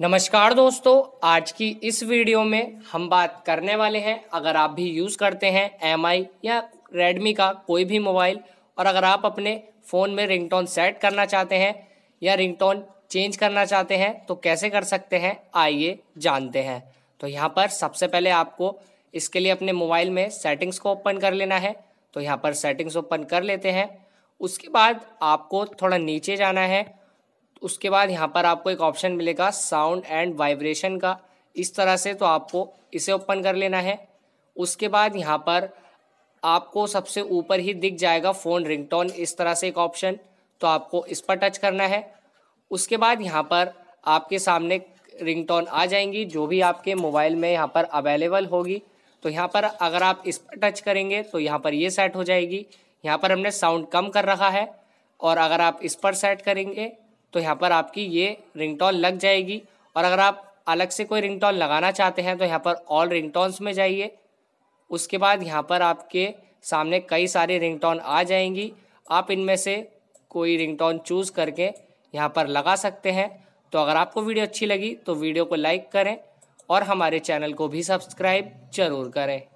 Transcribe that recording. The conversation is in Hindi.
नमस्कार दोस्तों आज की इस वीडियो में हम बात करने वाले हैं अगर आप भी यूज़ करते हैं एम या रेडमी का कोई भी मोबाइल और अगर आप अपने फ़ोन में रिंगटोन सेट करना चाहते हैं या रिंगटोन चेंज करना चाहते हैं तो कैसे कर सकते हैं आइए जानते हैं तो यहाँ पर सबसे पहले आपको इसके लिए अपने मोबाइल में सेटिंग्स को ओपन कर लेना है तो यहाँ पर सेटिंग्स ओपन कर लेते हैं उसके बाद आपको थोड़ा नीचे जाना है उसके बाद यहाँ पर आपको एक ऑप्शन मिलेगा साउंड एंड वाइब्रेशन का इस तरह से तो आपको इसे ओपन कर लेना है उसके बाद यहाँ पर आपको सबसे ऊपर ही दिख जाएगा फ़ोन रिंगटोन इस तरह से एक ऑप्शन तो आपको इस पर टच करना है उसके बाद यहाँ पर आपके सामने रिंगटोन आ जाएंगी जो भी आपके मोबाइल में यहाँ पर अवेलेबल होगी तो यहाँ पर अगर आप इस पर टच करेंगे तो यहाँ पर ये सेट हो जाएगी यहाँ पर हमने साउंड कम कर रखा है और अगर आप इस पर सेट करेंगे तो यहाँ पर आपकी ये रिंगटोन लग जाएगी और अगर आप अलग से कोई रिंगटोन लगाना चाहते हैं तो यहाँ पर ऑल रिंगटोन्स में जाइए उसके बाद यहाँ पर आपके सामने कई सारे रिंगटोन आ जाएंगी आप इनमें से कोई रिंगटोन चूज़ करके यहाँ पर लगा सकते हैं तो अगर आपको वीडियो अच्छी लगी तो वीडियो को लाइक करें और हमारे चैनल को भी सब्सक्राइब जरूर करें